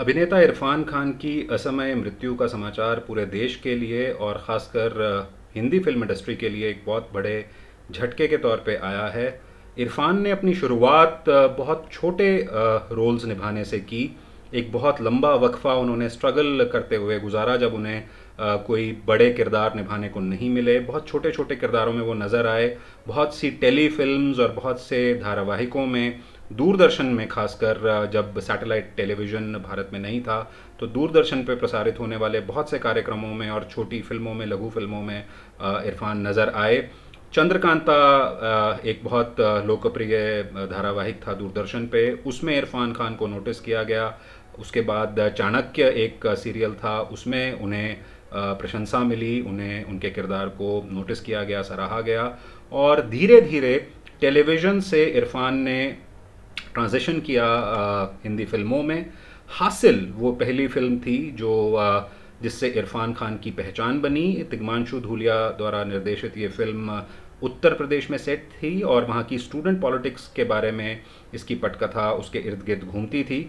अभिनेता इरफान खान की असमय मृत्यु का समाचार पूरे देश के लिए और ख़ासकर हिंदी फिल्म इंडस्ट्री के लिए एक बहुत बड़े झटके के तौर पे आया है इरफान ने अपनी शुरुआत बहुत छोटे रोल्स निभाने से की एक बहुत लंबा वक्फ़ा उन्होंने स्ट्रगल करते हुए गुजारा जब उन्हें कोई बड़े किरदार निभाने को नहीं मिले बहुत छोटे छोटे किरदारों में वो नज़र आए बहुत सी टेली फिल्म्स और बहुत से धारावाहिकों में दूरदर्शन में खासकर जब सैटेलाइट टेलीविज़न भारत में नहीं था तो दूरदर्शन पर प्रसारित होने वाले बहुत से कार्यक्रमों में और छोटी फिल्मों में लघु फिल्मों में इरफान नज़र आए चंद्रकांता एक बहुत लोकप्रिय धारावाहिक था दूरदर्शन पे उसमें इरफान खान को नोटिस किया गया उसके बाद चाणक्य एक सीरियल था उसमें उन्हें प्रशंसा मिली उन्हें उनके किरदार को नोटिस किया गया सराहा गया और धीरे धीरे टेलीविज़न से इरफान ने ट्रांजेशन किया हिंदी फिल्मों में हासिल वो पहली फिल्म थी जो जिससे इरफान खान की पहचान बनी तिगमांशु धूलिया द्वारा निर्देशित ये फिल्म उत्तर प्रदेश में सेट थी और वहाँ की स्टूडेंट पॉलिटिक्स के बारे में इसकी पटकथा उसके इर्द गिर्द घूमती थी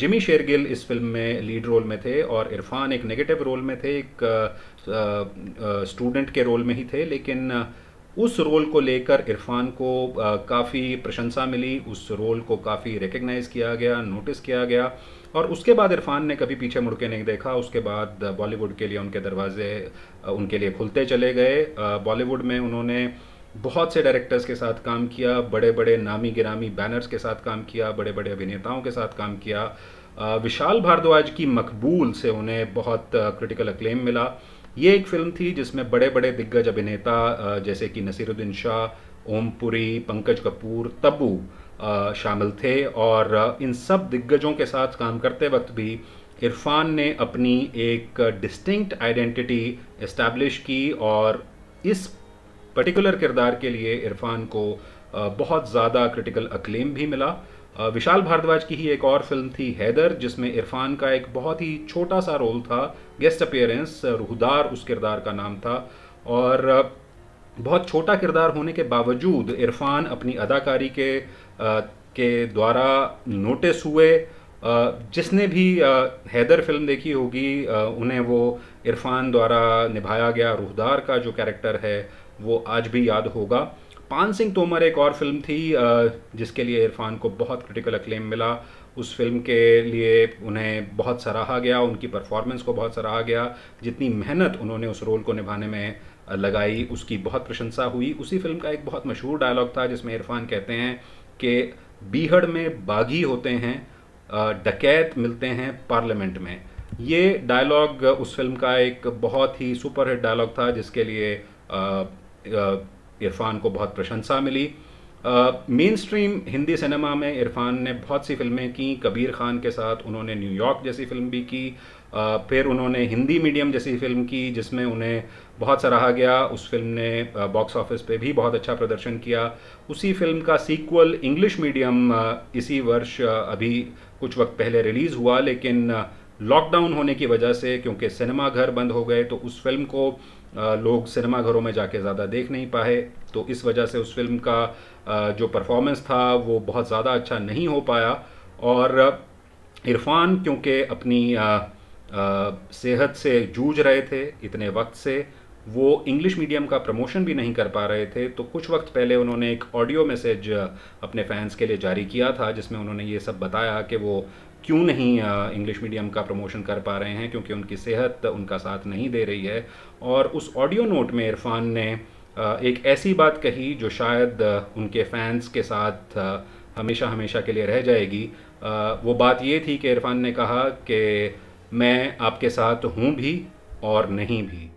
जिमी शेरगिल इस फिल्म में लीड रोल में थे और इरफान एक नेगेटिव रोल में थे एक स्टूडेंट के रोल में ही थे लेकिन उस रोल को लेकर इरफान को काफ़ी प्रशंसा मिली उस रोल को काफ़ी रिकग्नाइज़ किया गया नोटिस किया गया और उसके बाद इरफान ने कभी पीछे मुड़ के नहीं देखा उसके बाद बॉलीवुड के लिए उनके दरवाजे उनके लिए खुलते चले गए बॉलीवुड में उन्होंने बहुत से डायरेक्टर्स के साथ काम किया बड़े बड़े नामी गिरामी बैनर्स के साथ काम किया बड़े बड़े अभिनेताओं के साथ काम किया विशाल भारद्वाज की मकबूल से उन्हें बहुत क्रिटिकल अक्लेम मिला ये एक फिल्म थी जिसमें बड़े बड़े दिग्गज अभिनेता जैसे कि नसीरुद्दीन शाह ओम पुरी पंकज कपूर तब्बू शामिल थे और इन सब दिग्गजों के साथ काम करते वक्त भी इरफान ने अपनी एक डिस्टिंक्ट आइडेंटिटी इस्टेब्लिश की और इस पर्टिकुलर किरदार के लिए इरफान को बहुत ज़्यादा क्रिटिकल अक्लेम भी मिला विशाल भारद्वाज की ही एक और फिल्म थी हैदर जिसमें इरफान का एक बहुत ही छोटा सा रोल था गेस्ट अपेयरेंस रूहदार उस किरदार का नाम था और बहुत छोटा किरदार होने के बावजूद इरफान अपनी अदाकारी के के द्वारा नोटिस हुए जिसने भी हैदर फिल्म देखी होगी उन्हें वो इरफान द्वारा निभाया गया रूहदार का जो कैरेक्टर है वो आज भी याद होगा पान सिंह तोमर एक और फिल्म थी जिसके लिए इरफान को बहुत क्रिटिकल अक्लेम मिला उस फिल्म के लिए उन्हें बहुत सराहा गया उनकी परफॉर्मेंस को बहुत सराहा गया जितनी मेहनत उन्होंने उस रोल को निभाने में लगाई उसकी बहुत प्रशंसा हुई उसी फिल्म का एक बहुत मशहूर डायलॉग था जिसमें इरफान कहते हैं कि बीहड़ में बागी होते हैं डकैत मिलते हैं पार्लियामेंट में ये डायलॉग उस फिल्म का एक बहुत ही सुपरहिट डायलॉग था जिसके लिए आ, आ, इरफान को बहुत प्रशंसा मिली मेन स्ट्रीम हिंदी सिनेमा में इरफान ने बहुत सी फिल्में की कबीर खान के साथ उन्होंने न्यूयॉर्क जैसी फिल्म भी की uh, फिर उन्होंने हिंदी मीडियम जैसी फिल्म की जिसमें उन्हें बहुत सराहा गया उस फिल्म ने बॉक्स ऑफिस पे भी बहुत अच्छा प्रदर्शन किया उसी फिल्म का सीक्वल इंग्लिश मीडियम इसी वर्ष अभी कुछ वक्त पहले रिलीज़ हुआ लेकिन लॉकडाउन होने की वजह से क्योंकि सिनेमा घर बंद हो गए तो उस फिल्म को लोग सिनेमा घरों में जाके ज़्यादा देख नहीं पाए तो इस वजह से उस फिल्म का जो परफॉर्मेंस था वो बहुत ज़्यादा अच्छा नहीं हो पाया और इरफान क्योंकि अपनी सेहत से जूझ रहे थे इतने वक्त से वो इंग्लिश मीडियम का प्रमोशन भी नहीं कर पा रहे थे तो कुछ वक्त पहले उन्होंने एक ऑडियो मैसेज uh, अपने फैंस के लिए जारी किया था जिसमें उन्होंने ये सब बताया कि वो क्यों नहीं इंग्लिश uh, मीडियम का प्रमोशन कर पा रहे हैं क्योंकि उनकी सेहत उनका साथ नहीं दे रही है और उस ऑडियो नोट में इरफान ने uh, एक ऐसी बात कही जो शायद उनके फैंस के साथ हमेशा हमेशा के लिए रह जाएगी वो बात ये थी कि इरफान ने कहा कि मैं आपके साथ हूँ भी और नहीं भी